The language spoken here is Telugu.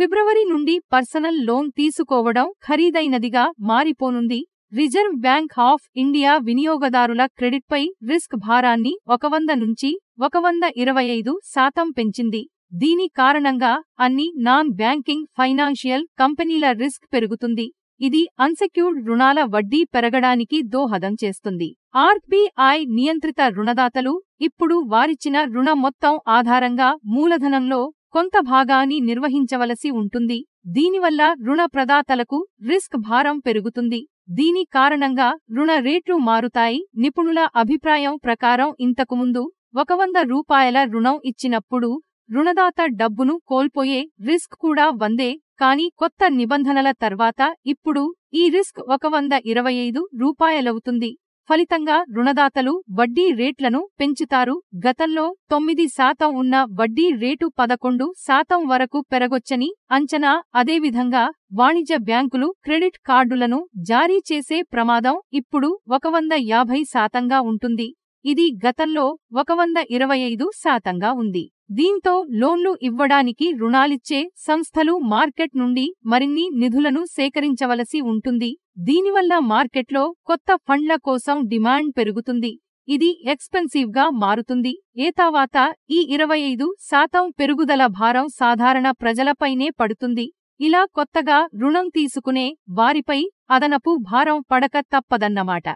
ఫిబ్రవరి నుండి పర్సనల్ లోన్ తీసుకోవడం ఖరీదైనదిగా మారిపోనుంది రిజర్వ్ బ్యాంక్ ఆఫ్ ఇండియా వినియోగదారుల క్రెడిట్పై రిస్క్ భారాన్ని ఒక వంద నుంచి ఒక వంద ఇరవై ఐదు శాతం పెంచింది దీని కారణంగా అన్ని నాన్ బ్యాంకింగ్ ఫైనాన్షియల్ కంపెనీల రిస్క్ పెరుగుతుంది ఇది అన్సెక్యూర్డ్ రుణాల వడ్డీ పెరగడానికి దోహదం చేస్తుంది ఆర్బీఐ నియంత్రిత రుణదాతలు ఇప్పుడు వారిచ్చిన రుణ మొత్తం ఆధారంగా మూలధనంలో కొంత భాగాన్ని నిర్వహించవలసి ఉంటుంది దీనివల్ల రుణ ప్రదాతలకు రిస్క్ భారం పెరుగుతుంది దీని కారణంగా రుణ రేట్లు మారుతాయి నిపుణుల అభిప్రాయం ప్రకారం ఇంతకుముందు ఒక వంద రూపాయల రుణం ఇచ్చినప్పుడు రుణదాత డబ్బును కోల్పోయే రిస్క్ కూడా వందే కాని కొత్త నిబంధనల తర్వాత ఇప్పుడు ఈ రిస్క్ ఒక వంద ఇరవై ఐదు రూపాయలవుతుంది ఫలితంగా రుణదాతలు వడ్డీ రేట్లను పెంచుతారు గతంలో తొమ్మిది శాతం ఉన్న వడ్డీ రేటు పదకొండు శాతం వరకు పెరగొచ్చని అంచనా అదేవిధంగా వాణిజ్య బ్యాంకులు క్రెడిట్ కార్డులను జారీ చేసే ప్రమాదం ఇప్పుడు ఒక వంద యాభై శాతంగా ఉంటుంది ఇది గతంలో ఒక వంద ఇరవై ఐదు శాతంగా ఉంది దీంతో లోన్లు ఇవ్వడానికి రుణాలిచ్చే సంస్థలు మార్కెట్ నుండి మరిన్ని నిధులను సేకరించవలసి ఉంటుంది దీనివల్ల మార్కెట్లో కొత్త ఫండ్ల కోసం డిమాండ్ పెరుగుతుంది ఇది ఎక్స్పెన్సివ్గా మారుతుంది ఏతావాత ఈ ఇరవై ఐదు శాతం పెరుగుదల భారం సాధారణ ప్రజలపైనే పడుతుంది ఇలా కొత్తగా రుణం తీసుకునే వారిపై అదనపు భారం పడక తప్పదన్నమాట